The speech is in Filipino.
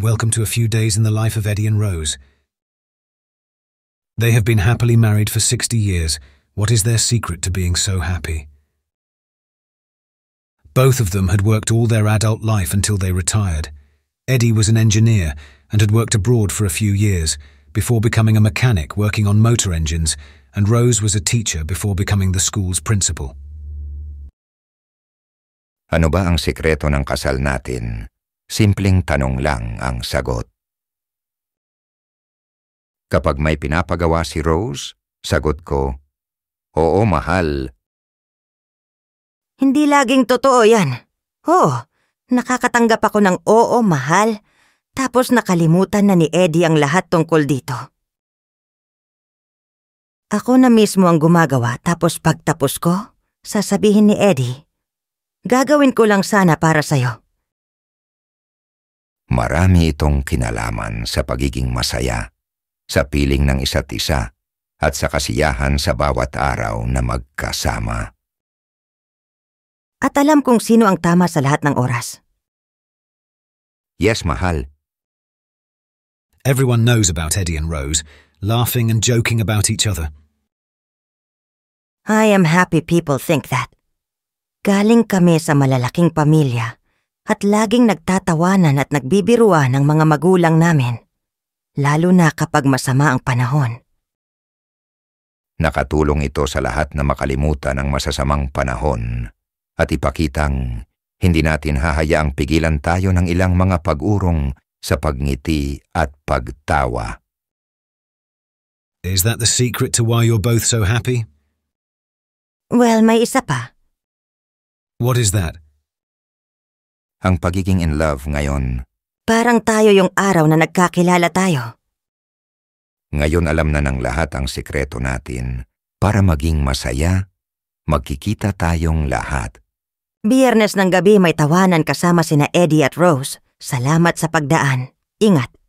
Welcome to a few days in the life of Eddie and Rose. They have been happily married for 60 years. What is their secret to being so happy? Both of them had worked all their adult life until they retired. Eddie was an engineer and had worked abroad for a few years before becoming a mechanic working on motor engines, and Rose was a teacher before becoming the school's principal. Ano ba ang sikreto ng kasal natin? Simpleng tanong lang ang sagot. Kapag may pinapagawa si Rose, sagot ko, Oo, mahal. Hindi laging totoo yan. Oo, oh, nakakatanggap ako ng oo, mahal. Tapos nakalimutan na ni Eddie ang lahat tungkol dito. Ako na mismo ang gumagawa tapos pagtapos ko, sasabihin ni Eddie, Gagawin ko lang sana para sa'yo. Marami itong kinalaman sa pagiging masaya, sa piling ng isa't isa, at sa kasiyahan sa bawat araw na magkasama. At alam kong sino ang tama sa lahat ng oras. Yes, mahal. Everyone knows about Eddie and Rose, laughing and joking about each other. I am happy people think that. Galing kami sa malalaking pamilya at laging nagtatawanan at nagbibiruan ng mga magulang namin, lalo na kapag masama ang panahon. Nakatulong ito sa lahat na makalimutan ang masasamang panahon at ipakitang hindi natin hahayaang pigilan tayo ng ilang mga pag-urong sa pagngiti at pagtawa. Is that the secret to why you're both so happy? Well, may isa pa. What is that? ang pagiging in love ngayon. Parang tayo yung araw na nagkakilala tayo. Ngayon alam na ng lahat ang sikreto natin. Para maging masaya, magkikita tayong lahat. Biyernes ng gabi may tawanan kasama sina Eddie at Rose. Salamat sa pagdaan. Ingat.